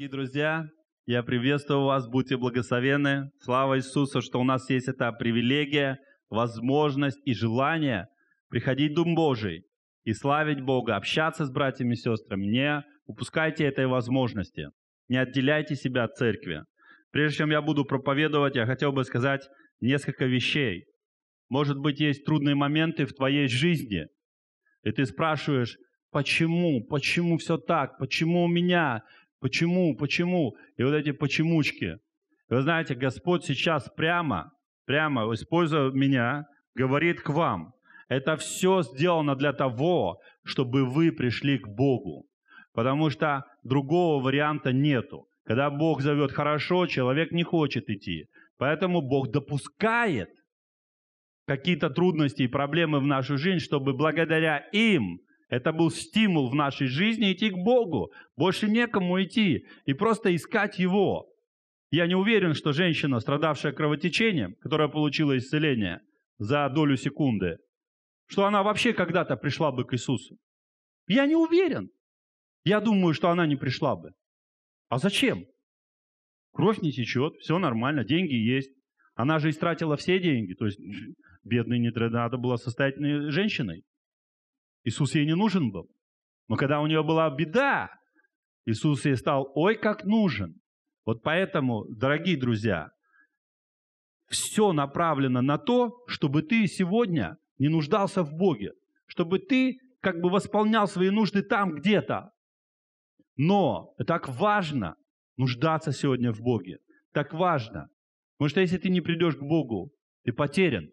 дорогие друзья! Я приветствую вас, будьте благословенны. Слава Иисусу, что у нас есть эта привилегия, возможность и желание приходить в Дом Божий и славить Бога, общаться с братьями и сестрами. Не упускайте этой возможности, не отделяйте себя от церкви. Прежде чем я буду проповедовать, я хотел бы сказать несколько вещей. Может быть, есть трудные моменты в твоей жизни, и ты спрашиваешь, почему, почему все так, почему у меня, Почему, почему? И вот эти почемучки. Вы знаете, Господь сейчас прямо, прямо, используя меня, говорит к вам. Это все сделано для того, чтобы вы пришли к Богу. Потому что другого варианта нету. Когда Бог зовет хорошо, человек не хочет идти. Поэтому Бог допускает какие-то трудности и проблемы в нашу жизнь, чтобы благодаря им это был стимул в нашей жизни идти к Богу. Больше некому идти и просто искать Его. Я не уверен, что женщина, страдавшая кровотечением, которая получила исцеление за долю секунды, что она вообще когда-то пришла бы к Иисусу. Я не уверен. Я думаю, что она не пришла бы. А зачем? Кровь не течет, все нормально, деньги есть. Она же истратила все деньги, то есть бедной не надо было состоятельной э, женщиной. Иисус ей не нужен был. Но когда у нее была беда, Иисус ей стал, ой, как нужен. Вот поэтому, дорогие друзья, все направлено на то, чтобы ты сегодня не нуждался в Боге, чтобы ты как бы восполнял свои нужды там где-то. Но так важно нуждаться сегодня в Боге. Так важно. Потому что если ты не придешь к Богу, ты потерян.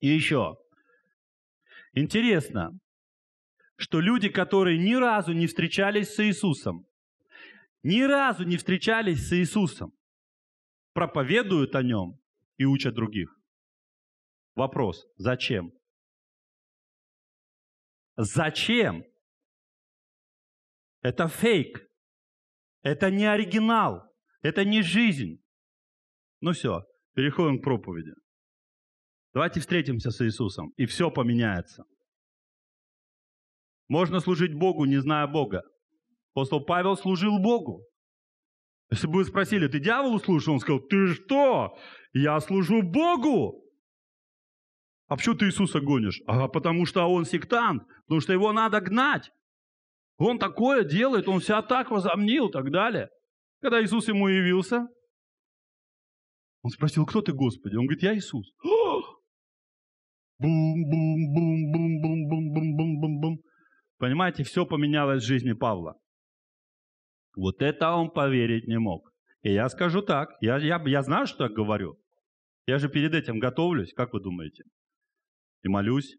И еще, Интересно, что люди, которые ни разу не встречались с Иисусом, ни разу не встречались с Иисусом, проповедуют о нем и учат других. Вопрос, зачем? Зачем? Это фейк. Это не оригинал. Это не жизнь. Ну все, переходим к проповеди. Давайте встретимся с Иисусом, и все поменяется. Можно служить Богу, не зная Бога. Апостол Павел служил Богу. Если бы вы спросили, ты дьяволу служишь? Он сказал, ты что? Я служу Богу. А почему ты Иисуса гонишь? А потому что он сектант, потому что его надо гнать. Он такое делает, он себя так возомнил и так далее. Когда Иисус ему явился, он спросил, кто ты, Господи? Он говорит, я Иисус. О! Бум-бум-бум-бум-бум-бум-бум-бум-бум. Понимаете, все поменялось в жизни Павла. Вот это он поверить не мог. И я скажу так, я, я, я знаю, что я говорю. Я же перед этим готовлюсь, как вы думаете? И молюсь.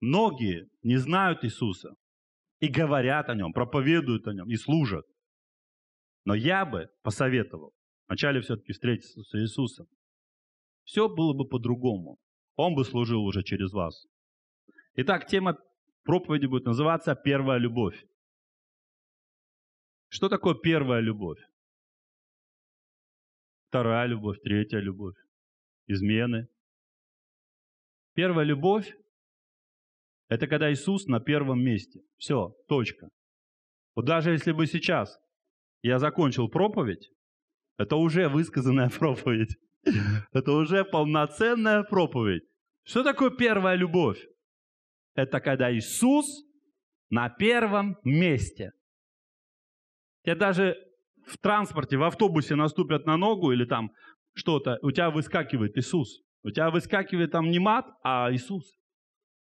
Многие не знают Иисуса и говорят о нем, проповедуют о нем и служат. Но я бы посоветовал вначале все-таки встретиться с Иисусом. Все было бы по-другому. Он бы служил уже через вас. Итак, тема проповеди будет называться «Первая любовь». Что такое первая любовь? Вторая любовь, третья любовь, измены. Первая любовь – это когда Иисус на первом месте. Все, точка. Вот даже если бы сейчас я закончил проповедь, это уже высказанная проповедь. Это уже полноценная проповедь. Что такое первая любовь? Это когда Иисус на первом месте. Тебе даже в транспорте, в автобусе наступят на ногу или там что-то, у тебя выскакивает Иисус. У тебя выскакивает там не мат, а Иисус.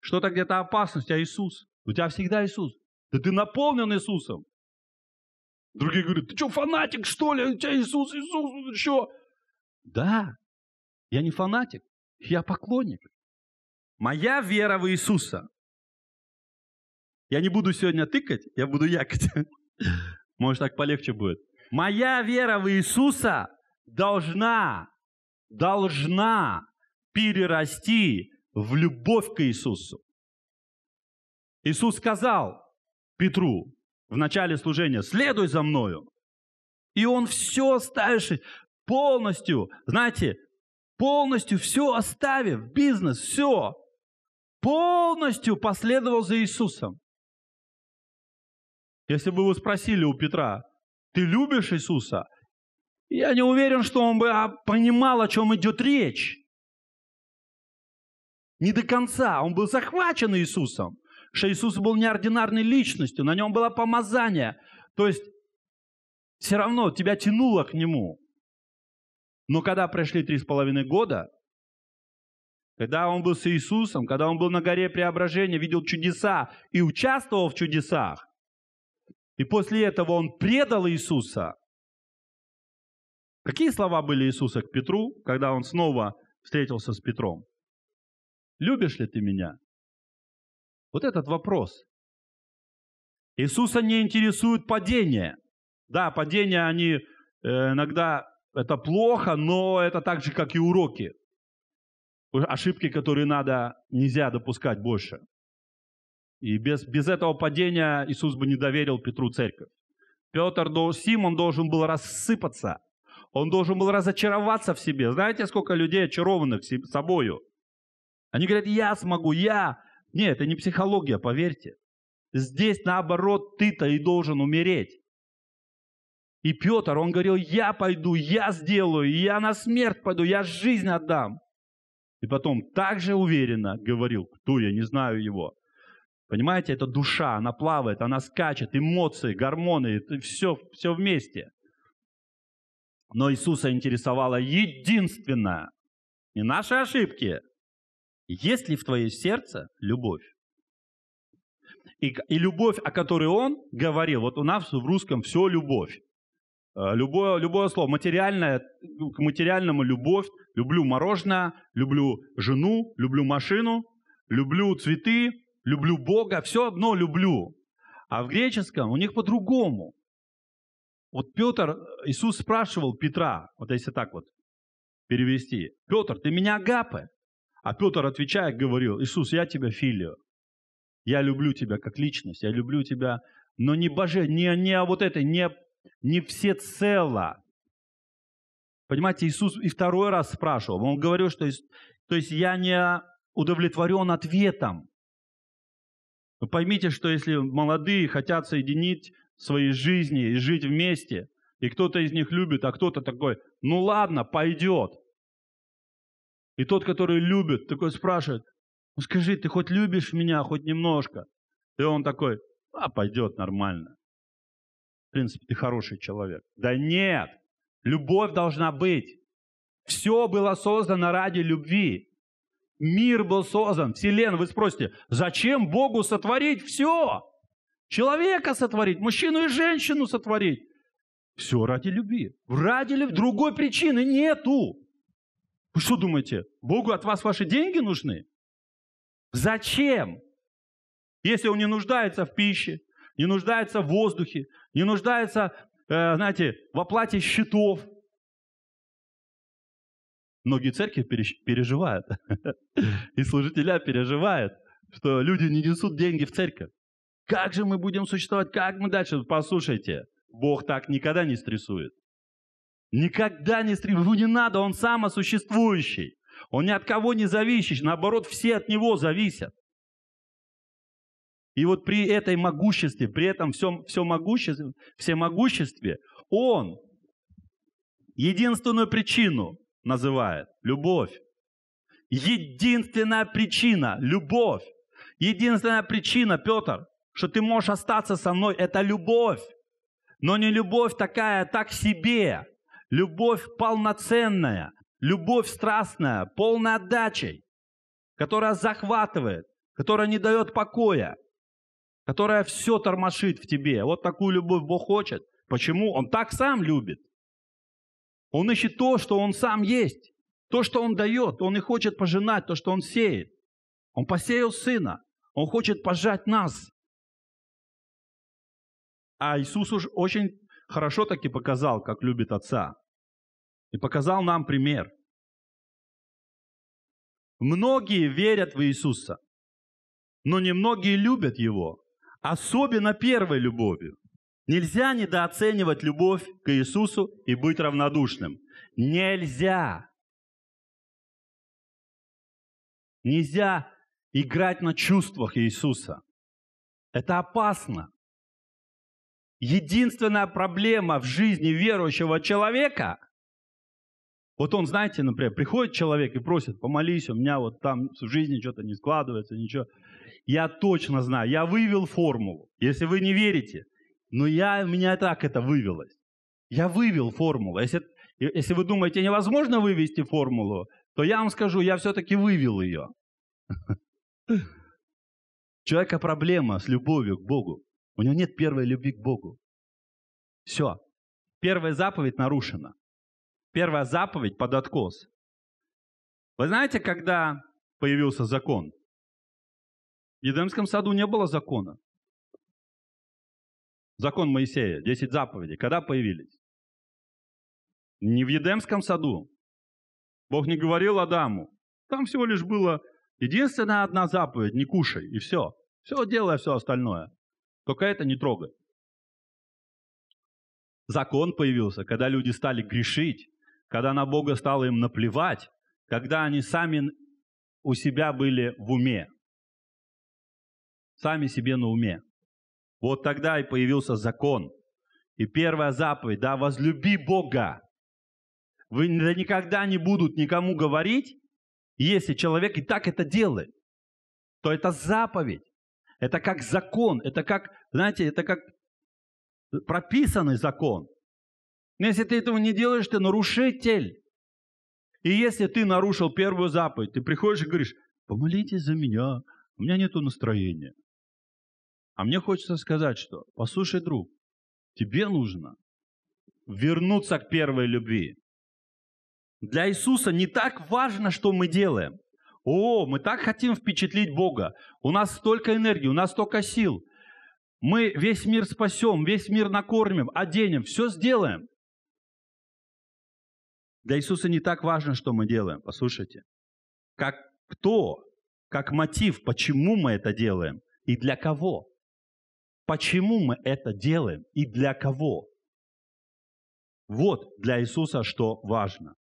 Что-то где-то опасность, а Иисус. У тебя всегда Иисус. Да ты наполнен Иисусом. Другие говорят, ты что, фанатик, что ли? У тебя Иисус, Иисус, еще. Да, я не фанатик, я поклонник. Моя вера в Иисуса. Я не буду сегодня тыкать, я буду якать. Может, так полегче будет. Моя вера в Иисуса должна, должна перерасти в любовь к Иисусу. Иисус сказал Петру в начале служения, следуй за мною. И он все оставивший полностью, знаете, полностью все оставив, бизнес, все, полностью последовал за Иисусом. Если бы вы спросили у Петра, ты любишь Иисуса? Я не уверен, что он бы а, понимал, о чем идет речь. Не до конца. Он был захвачен Иисусом, что Иисус был неординарной личностью, на нем было помазание. То есть все равно тебя тянуло к нему. Но когда прошли три с половиной года, когда он был с Иисусом, когда он был на горе преображения, видел чудеса и участвовал в чудесах, и после этого он предал Иисуса, какие слова были Иисуса к Петру, когда он снова встретился с Петром? «Любишь ли ты меня?» Вот этот вопрос. Иисуса не интересует падение. Да, падение они э, иногда это плохо, но это так же, как и уроки. Ошибки, которые надо, нельзя допускать больше. И без, без этого падения Иисус бы не доверил Петру церковь. Петр, Симон должен был рассыпаться. Он должен был разочароваться в себе. Знаете, сколько людей очарованных собою? Они говорят, я смогу, я. Нет, это не психология, поверьте. Здесь, наоборот, ты-то и должен умереть. И Петр, он говорил, я пойду, я сделаю, я на смерть пойду, я жизнь отдам. И потом также уверенно говорил, кто я, не знаю его. Понимаете, это душа, она плавает, она скачет, эмоции, гормоны, это все, все вместе. Но Иисуса интересовало единственное, не наши ошибки. Есть ли в твоем сердце любовь? И, и любовь, о которой он говорил, вот у нас в русском все любовь. Э, любое, любое слово, материальное, ну, к материальному любовь, люблю мороженое, люблю жену, люблю машину, люблю цветы, люблю Бога, все одно люблю. А в греческом у них по-другому. Вот Петр, э, Иисус спрашивал Петра, вот если так вот перевести, Петр, ты меня агапы? А Петр, отвечая, говорил, Иисус, я тебя филию. Я люблю тебя как личность, я люблю тебя, но не боже, не, не о вот этой, не не все цело. Понимаете, Иисус и второй раз спрашивал. Он говорил, что то есть я не удовлетворен ответом. Вы поймите, что если молодые хотят соединить свои жизни и жить вместе, и кто-то из них любит, а кто-то такой, ну ладно, пойдет. И тот, который любит, такой спрашивает, ну скажи, ты хоть любишь меня хоть немножко? И он такой, а пойдет нормально в принципе, ты хороший человек. Да нет, любовь должна быть. Все было создано ради любви. Мир был создан, вселенная. Вы спросите, зачем Богу сотворить все? Человека сотворить, мужчину и женщину сотворить. Все ради любви. Ради любви. Другой причины нету. Вы что думаете, Богу от вас ваши деньги нужны? Зачем? Если он не нуждается в пище, не нуждается в воздухе, не нуждается, э, знаете, в оплате счетов. Многие церкви переживают, и служителя переживают, что люди не несут деньги в церковь. Как же мы будем существовать? Как мы дальше? Послушайте, Бог так никогда не стрессует. Никогда не стрессует. Ему ну, не надо, Он самосуществующий. Он ни от кого не зависит, Наоборот, все от Него зависят. И вот при этой могуществе, при этом всем, все могуществе, всемогуществе, он единственную причину называет – любовь. Единственная причина – любовь. Единственная причина, Петр, что ты можешь остаться со мной – это любовь. Но не любовь такая, так себе. Любовь полноценная, любовь страстная, полная отдачей, которая захватывает, которая не дает покоя – которая все тормошит в тебе. Вот такую любовь Бог хочет. Почему? Он так сам любит. Он ищет то, что он сам есть. То, что он дает. Он и хочет пожинать то, что он сеет. Он посеял сына. Он хочет пожать нас. А Иисус уж очень хорошо таки показал, как любит Отца. И показал нам пример. Многие верят в Иисуса, но немногие любят Его особенно первой любовью. Нельзя недооценивать любовь к Иисусу и быть равнодушным. Нельзя. Нельзя играть на чувствах Иисуса. Это опасно. Единственная проблема в жизни верующего человека, вот он, знаете, например, приходит человек и просит, помолись, у меня вот там в жизни что-то не складывается, ничего я точно знаю, я вывел формулу. Если вы не верите, но я, у меня так это вывелось. Я вывел формулу. Если, э, если вы думаете, невозможно вывести формулу, то я вам скажу, я все-таки вывел ее. Человека проблема с любовью к Богу. У него нет первой любви к Богу. Все. Первая заповедь нарушена. Первая заповедь под откос. Вы знаете, когда появился закон? В Едемском саду не было закона. Закон Моисея, 10 заповедей. Когда появились? Не в Едемском саду. Бог не говорил Адаму. Там всего лишь было единственная одна заповедь, не кушай, и все. Все делай, все остальное. Только это не трогай. Закон появился, когда люди стали грешить, когда на Бога стало им наплевать, когда они сами у себя были в уме сами себе на уме. Вот тогда и появился закон. И первая заповедь, да, возлюби Бога. Вы никогда не будут никому говорить, если человек и так это делает, то это заповедь. Это как закон, это как, знаете, это как прописанный закон. Но если ты этого не делаешь, ты нарушитель. И если ты нарушил первую заповедь, ты приходишь и говоришь, помолитесь за меня, у меня нет настроения. А мне хочется сказать, что, послушай, друг, тебе нужно вернуться к первой любви. Для Иисуса не так важно, что мы делаем. О, мы так хотим впечатлить Бога. У нас столько энергии, у нас столько сил. Мы весь мир спасем, весь мир накормим, оденем, все сделаем. Для Иисуса не так важно, что мы делаем. Послушайте, как кто, как мотив, почему мы это делаем и для кого. Почему мы это делаем и для кого? Вот для Иисуса что важно.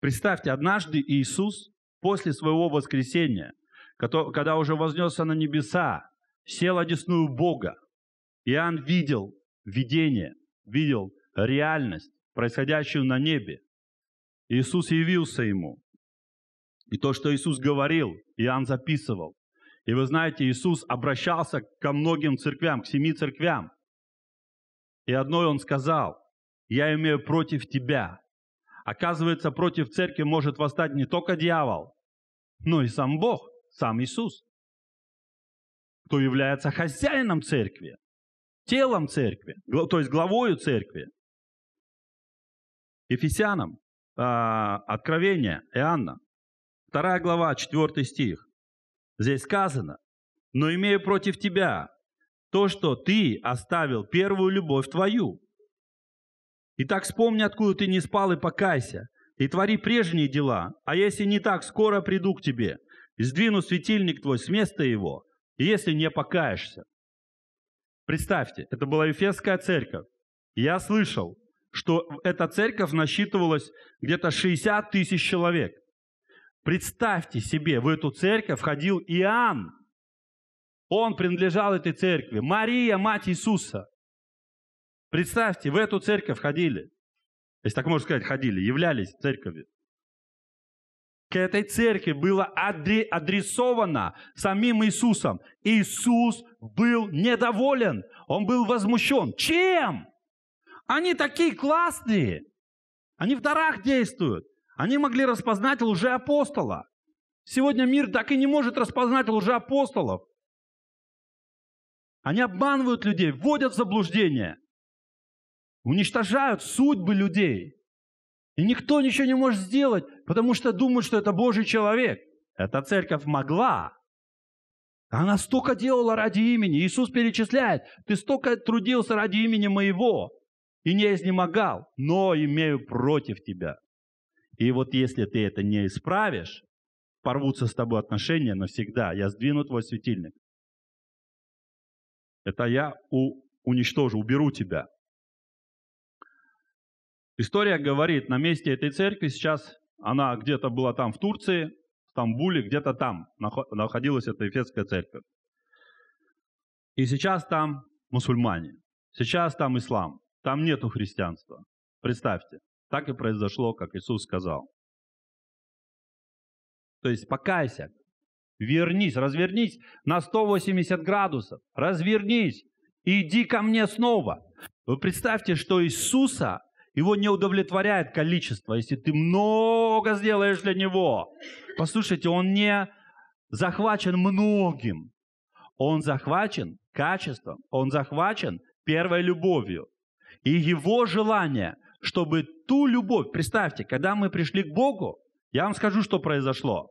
Представьте, однажды Иисус после своего воскресения, когда уже вознесся на небеса, сел одесную Бога. Иоанн видел видение, видел реальность, происходящую на небе. Иисус явился ему. И то, что Иисус говорил, Иоанн записывал. И вы знаете, Иисус обращался ко многим церквям, к семи церквям. И одной он сказал, я имею против тебя. Оказывается, против церкви может восстать не только дьявол, но и сам Бог, сам Иисус, кто является хозяином церкви, телом церкви, то есть главою церкви. Ефесянам, а, Откровение, Иоанна, 2 глава, 4 стих. Здесь сказано, но имею против тебя то, что ты оставил первую любовь твою. Итак, вспомни, откуда ты не спал, и покайся, и твори прежние дела, а если не так, скоро приду к тебе, и сдвину светильник твой с места его, если не покаешься. Представьте, это была Ефесская церковь. Я слышал, что эта церковь насчитывалась где-то 60 тысяч человек – Представьте себе, в эту церковь входил Иоанн. Он принадлежал этой церкви. Мария, мать Иисуса. Представьте, в эту церковь ходили. Если так можно сказать, ходили, являлись церковью. К этой церкви было адресовано самим Иисусом. Иисус был недоволен, он был возмущен. Чем? Они такие классные, они в дарах действуют. Они могли распознать лжеапостола. Сегодня мир так и не может распознать лжеапостолов. Они обманывают людей, вводят в заблуждение, уничтожают судьбы людей. И никто ничего не может сделать, потому что думают, что это Божий человек. Эта церковь могла. Она столько делала ради имени. Иисус перечисляет, ты столько трудился ради имени моего и не изнемогал, но имею против тебя – и вот если ты это не исправишь, порвутся с тобой отношения навсегда. Я сдвину твой светильник. Это я у, уничтожу, уберу тебя. История говорит, на месте этой церкви сейчас, она где-то была там в Турции, в Стамбуле, где-то там находилась эта Эфесская церковь. И сейчас там мусульмане, сейчас там ислам, там нету христианства. Представьте. Так и произошло, как Иисус сказал. То есть покайся, вернись, развернись на 180 градусов, развернись и иди ко мне снова. Вы представьте, что Иисуса, его не удовлетворяет количество, если ты много сделаешь для него. Послушайте, он не захвачен многим, он захвачен качеством, он захвачен первой любовью. И его желание чтобы ту любовь, представьте, когда мы пришли к Богу, я вам скажу, что произошло.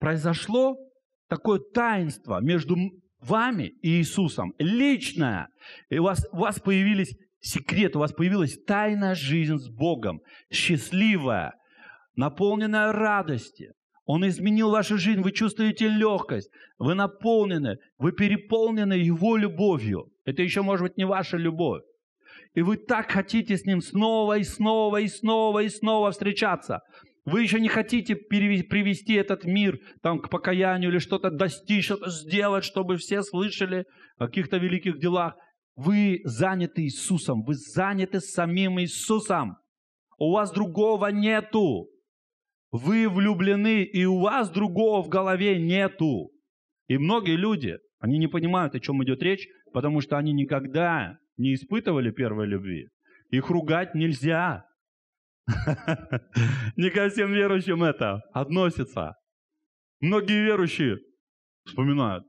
Произошло такое таинство между вами и Иисусом, личное. И у вас, у вас появились секреты, у вас появилась тайная жизнь с Богом, счастливая, наполненная радости. Он изменил вашу жизнь, вы чувствуете легкость, вы наполнены, вы переполнены Его любовью. Это еще, может быть, не ваша любовь и вы так хотите с ним снова и снова и снова и снова встречаться. Вы еще не хотите привести этот мир там, к покаянию или что-то достичь, что-то сделать, чтобы все слышали о каких-то великих делах. Вы заняты Иисусом, вы заняты самим Иисусом. У вас другого нету. Вы влюблены, и у вас другого в голове нету. И многие люди, они не понимают, о чем идет речь, потому что они никогда не испытывали первой любви, их ругать нельзя. Не ко всем верующим это относится. Многие верующие вспоминают,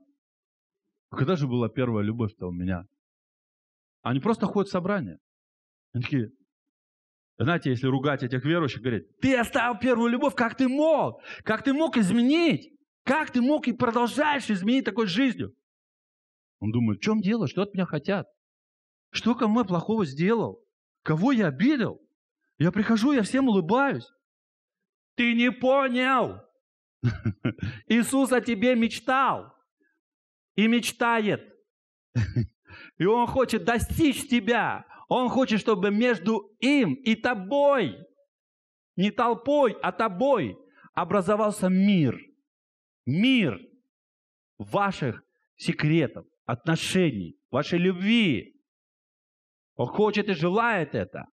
когда же была первая любовь-то у меня? Они просто ходят в собрание. Они такие, знаете, если ругать этих верующих, говорит, ты оставил первую любовь, как ты мог? Как ты мог изменить? Как ты мог и продолжаешь изменить такой жизнью? Он думает, в чем дело, что от меня хотят? Что ко мне плохого сделал? Кого я обидел? Я прихожу, я всем улыбаюсь. Ты не понял. Иисус о тебе мечтал и мечтает. И Он хочет достичь тебя. Он хочет, чтобы между им и тобой, не толпой, а тобой, образовался мир. Мир ваших секретов, отношений, вашей любви, он хочет и желает это.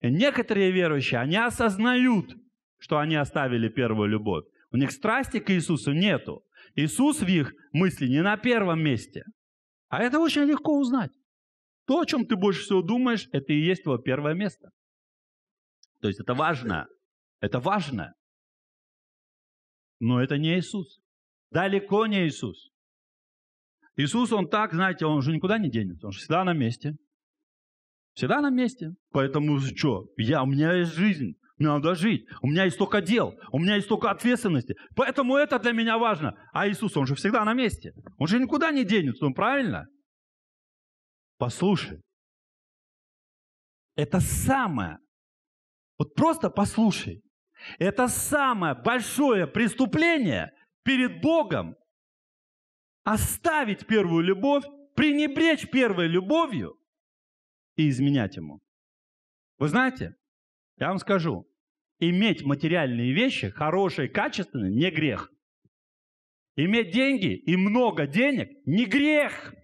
И некоторые верующие, они осознают, что они оставили первую любовь. У них страсти к Иисусу нету. Иисус в их мысли не на первом месте. А это очень легко узнать. То, о чем ты больше всего думаешь, это и есть твое первое место. То есть это важно. Это важно. Но это не Иисус. Далеко не Иисус. Иисус, он так, знаете, он уже никуда не денется, он же всегда на месте. Всегда на месте. Поэтому что? Я, у меня есть жизнь. Мне надо жить. У меня есть столько дел. У меня есть столько ответственности. Поэтому это для меня важно. А Иисус, Он же всегда на месте. Он же никуда не денется, ну правильно? Послушай. Это самое. Вот просто послушай. Это самое большое преступление перед Богом. Оставить первую любовь, пренебречь первой любовью – и изменять ему. Вы знаете, я вам скажу, иметь материальные вещи, хорошие, качественные, не грех. Иметь деньги и много денег не грех.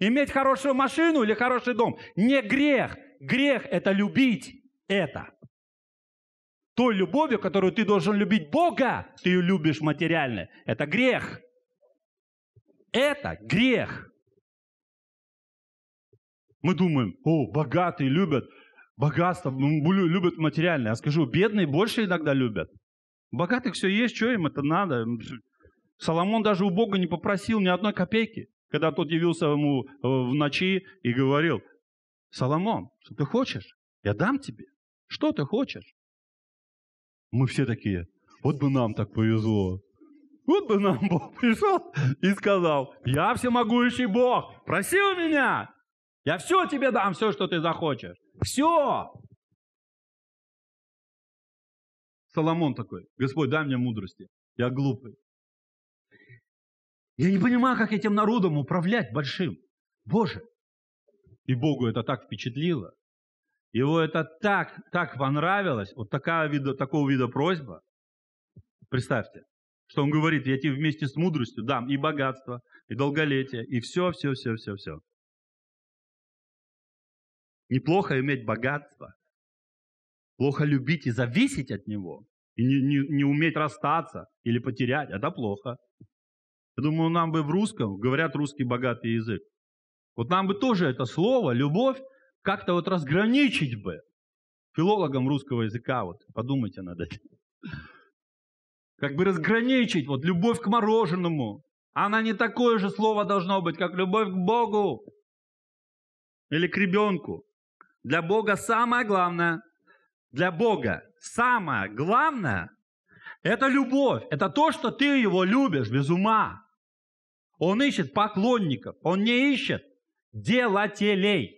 Иметь хорошую машину или хороший дом не грех. Грех – это любить это. Той любовью, которую ты должен любить Бога, ты ее любишь материально. Это грех. Это грех. Мы думаем, о, богатые любят богатство, ну, любят материальное. Я скажу, бедные больше иногда любят. Богатых все есть, что им это надо? Соломон даже у Бога не попросил ни одной копейки, когда тот явился ему э, в ночи и говорил, Соломон, что ты хочешь? Я дам тебе. Что ты хочешь? Мы все такие, вот бы нам так повезло. Вот бы нам Бог пришел и сказал, я всемогущий Бог, проси у меня, я все тебе дам, все, что ты захочешь. Все. Соломон такой, Господь, дай мне мудрости. Я глупый. Я не понимаю, как этим народом управлять большим. Боже. И Богу это так впечатлило. Его это так, так понравилось. Вот такая вида, такого вида просьба. Представьте, что он говорит, я тебе вместе с мудростью дам и богатство, и долголетие, и все, все, все, все, все. Неплохо иметь богатство. Плохо любить и зависеть от него. И не, не, не уметь расстаться или потерять. Это плохо. Я думаю, нам бы в русском, говорят русский богатый язык, вот нам бы тоже это слово, любовь, как-то вот разграничить бы. Филологам русского языка, вот подумайте над этим. Как бы разграничить, вот любовь к мороженому. Она не такое же слово должно быть, как любовь к Богу или к ребенку. Для Бога самое главное, для Бога самое главное – это любовь. Это то, что ты его любишь без ума. Он ищет поклонников, он не ищет делателей.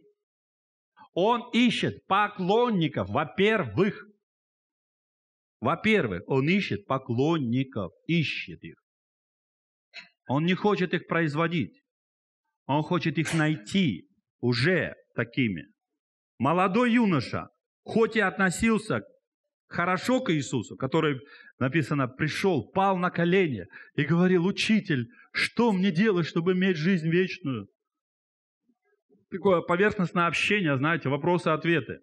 Он ищет поклонников, во-первых. Во-первых, он ищет поклонников, ищет их. Он не хочет их производить. Он хочет их найти уже такими – Молодой юноша, хоть и относился хорошо к Иисусу, который, написано, пришел, пал на колени и говорил, «Учитель, что мне делать, чтобы иметь жизнь вечную?» Такое поверхностное общение, знаете, вопросы-ответы.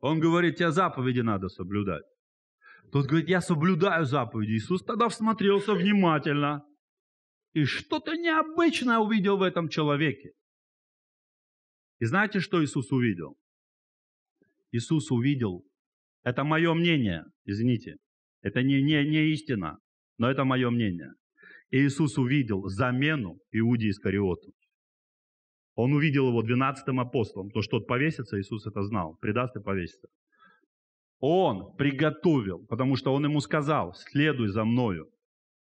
Он говорит, тебе заповеди надо соблюдать. Тот говорит, я соблюдаю заповеди. Иисус тогда всмотрелся внимательно. И что-то необычное увидел в этом человеке. И знаете, что Иисус увидел? Иисус увидел, это мое мнение, извините, это не, не, не истина, но это мое мнение. И Иисус увидел замену Иуде Искариоту. Он увидел его двенадцатым апостолом, то, что тот повесится, Иисус это знал, предаст и повесится. Он приготовил, потому что он ему сказал, следуй за мною.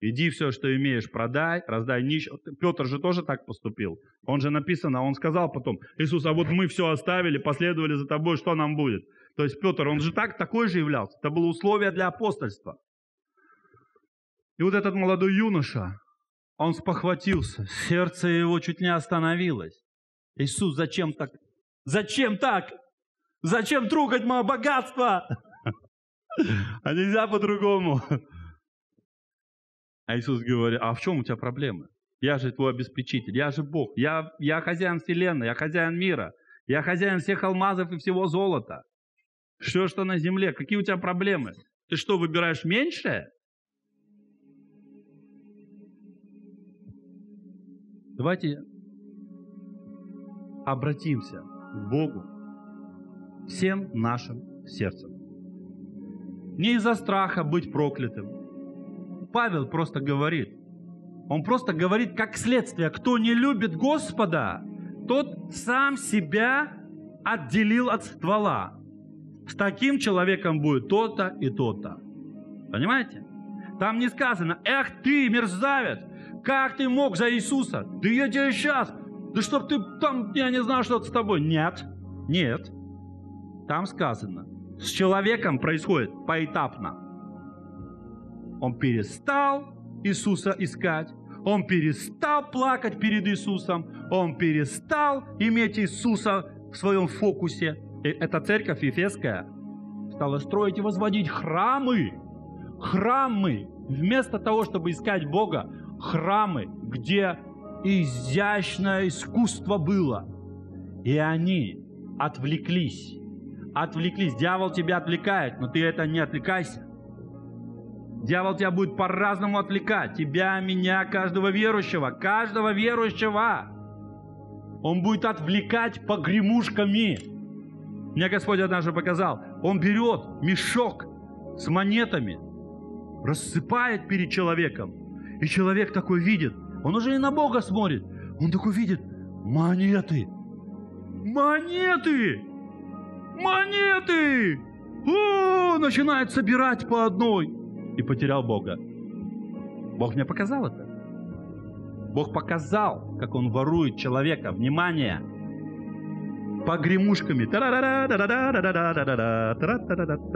Иди все, что имеешь, продай, раздай нищим. Петр же тоже так поступил. Он же написано, он сказал потом, Иисус, а вот мы все оставили, последовали за тобой, что нам будет? То есть Петр, он же так, такой же являлся. Это было условие для апостольства. И вот этот молодой юноша, он спохватился, сердце его чуть не остановилось. Иисус, зачем так? Зачем так? Зачем трогать мое богатство? А нельзя по-другому. А Иисус говорит, а в чем у тебя проблемы? Я же твой обеспечитель, я же Бог, я, я хозяин вселенной, я хозяин мира, я хозяин всех алмазов и всего золота. Все, что на земле, какие у тебя проблемы? Ты что, выбираешь меньшее? Давайте обратимся к Богу всем нашим сердцем. Не из-за страха быть проклятым, Павел просто говорит. Он просто говорит как следствие, кто не любит Господа, тот сам себя отделил от ствола. С таким человеком будет то-то и то-то. Понимаете? Там не сказано, эх ты, мерзавец, как ты мог за Иисуса? Да я тебе сейчас, да чтоб ты там, я не знаю, что с тобой. Нет, нет. Там сказано, с человеком происходит поэтапно. Он перестал Иисуса искать, он перестал плакать перед Иисусом, он перестал иметь Иисуса в своем фокусе. И эта церковь Ефесская стала строить и возводить храмы, храмы, вместо того, чтобы искать Бога, храмы, где изящное искусство было. И они отвлеклись. Отвлеклись. Дьявол тебя отвлекает, но ты это не отвлекайся. Дьявол тебя будет по-разному отвлекать. Тебя, меня, каждого верующего. Каждого верующего. Он будет отвлекать погремушками. Мне Господь однажды показал. Он берет мешок с монетами, рассыпает перед человеком. И человек такой видит. Он уже не на Бога смотрит. Он такой видит. Монеты. Монеты. Монеты. О, начинает собирать по одной и потерял Бога. Бог мне показал это. Бог показал, как он ворует человека. Внимание! Погремушками.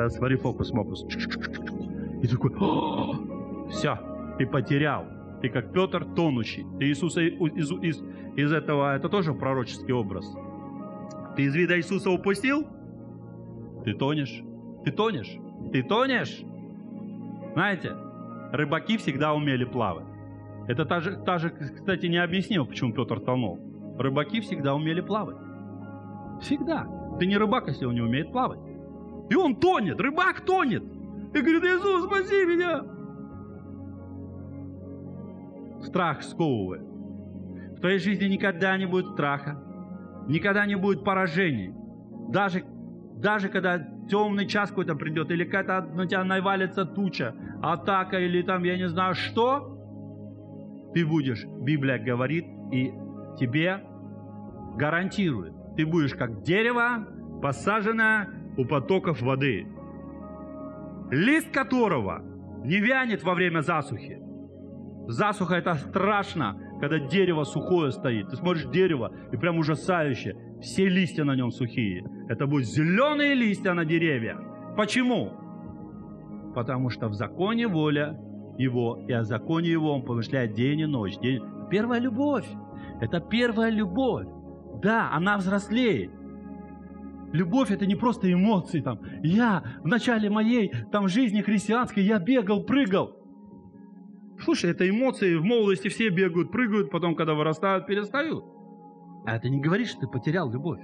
Смотри, фокус-мокус. И такой, все, ты потерял. Ты как Петр тонущий. Ты Иисуса из, из, из этого, это тоже пророческий образ. Ты из вида Иисуса упустил? Ты тонешь. Ты тонешь. Ты тонешь. Знаете, рыбаки всегда умели плавать. Это та же, та же, кстати, не объяснил, почему Петр тонул. Рыбаки всегда умели плавать. Всегда. Ты не рыбак, если он не умеет плавать. И он тонет, рыбак тонет. И говорит, Иисус, спаси меня. Страх сковывает. В твоей жизни никогда не будет страха, никогда не будет поражений. Даже, даже когда темный час какой-то придет, или какая-то на тебя навалится туча, атака, или там, я не знаю, что, ты будешь, Библия говорит, и тебе гарантирует, ты будешь как дерево, посаженное у потоков воды, лист которого не вянет во время засухи. Засуха – это страшно, когда дерево сухое стоит. Ты смотришь дерево, и прям ужасающе. Все листья на нем сухие. Это будут зеленые листья на деревьях. Почему? Потому что в законе воля его, и о законе его он помышляет день и ночь. День... Первая любовь. Это первая любовь. Да, она взрослеет. Любовь это не просто эмоции там. Я в начале моей там жизни христианской я бегал, прыгал. Слушай, это эмоции, в молодости все бегают, прыгают, потом, когда вырастают, перестают. А это не говорит, что ты потерял любовь.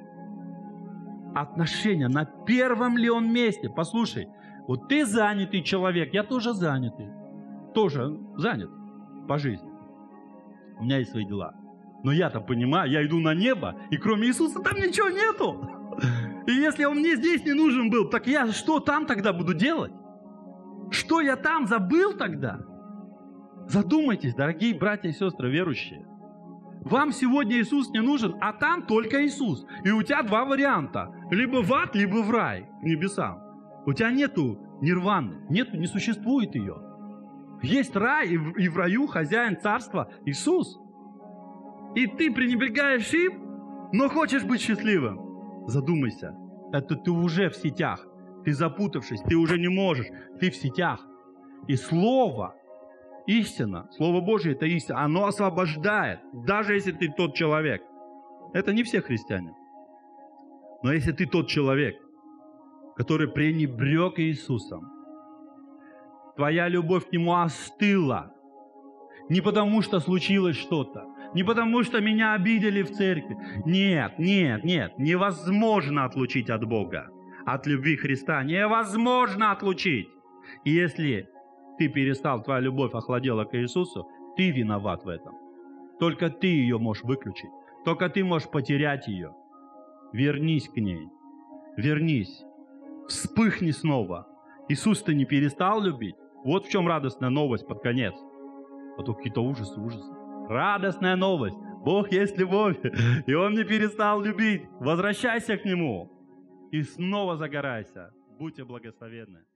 Отношения на первом ли он месте? Послушай, вот ты занятый человек, я тоже занятый. Тоже занят по жизни. У меня есть свои дела. Но я-то понимаю, я иду на небо, и кроме Иисуса там ничего нету. И если он мне здесь не нужен был, так я что там тогда буду делать? Что я там забыл тогда? Задумайтесь, дорогие братья и сестры верующие. Вам сегодня Иисус не нужен, а там только Иисус. И у тебя два варианта. Либо в ад, либо в рай, к небесам. У тебя нету нирваны, нету, не существует ее. Есть рай, и в, и в раю хозяин царства Иисус. И ты пренебрегаешь им, но хочешь быть счастливым. Задумайся, это ты уже в сетях. Ты запутавшись, ты уже не можешь, ты в сетях. И слово – истина, Слово Божье – это истина. Оно освобождает, даже если ты тот человек. Это не все христиане. Но если ты тот человек, который пренебрег Иисусом, твоя любовь к Нему остыла, не потому что случилось что-то, не потому что меня обидели в церкви. Нет, нет, нет, невозможно отлучить от Бога, от любви Христа. Невозможно отлучить. если ты перестал, твоя любовь охладела к Иисусу, ты виноват в этом. Только ты ее можешь выключить. Только ты можешь потерять ее. Вернись к ней. Вернись. Вспыхни снова. Иисус ты не перестал любить. Вот в чем радостная новость под конец. А то какие-то ужасы, ужасы. Радостная новость. Бог есть любовь, и Он не перестал любить. Возвращайся к Нему и снова загорайся. Будьте благословенны.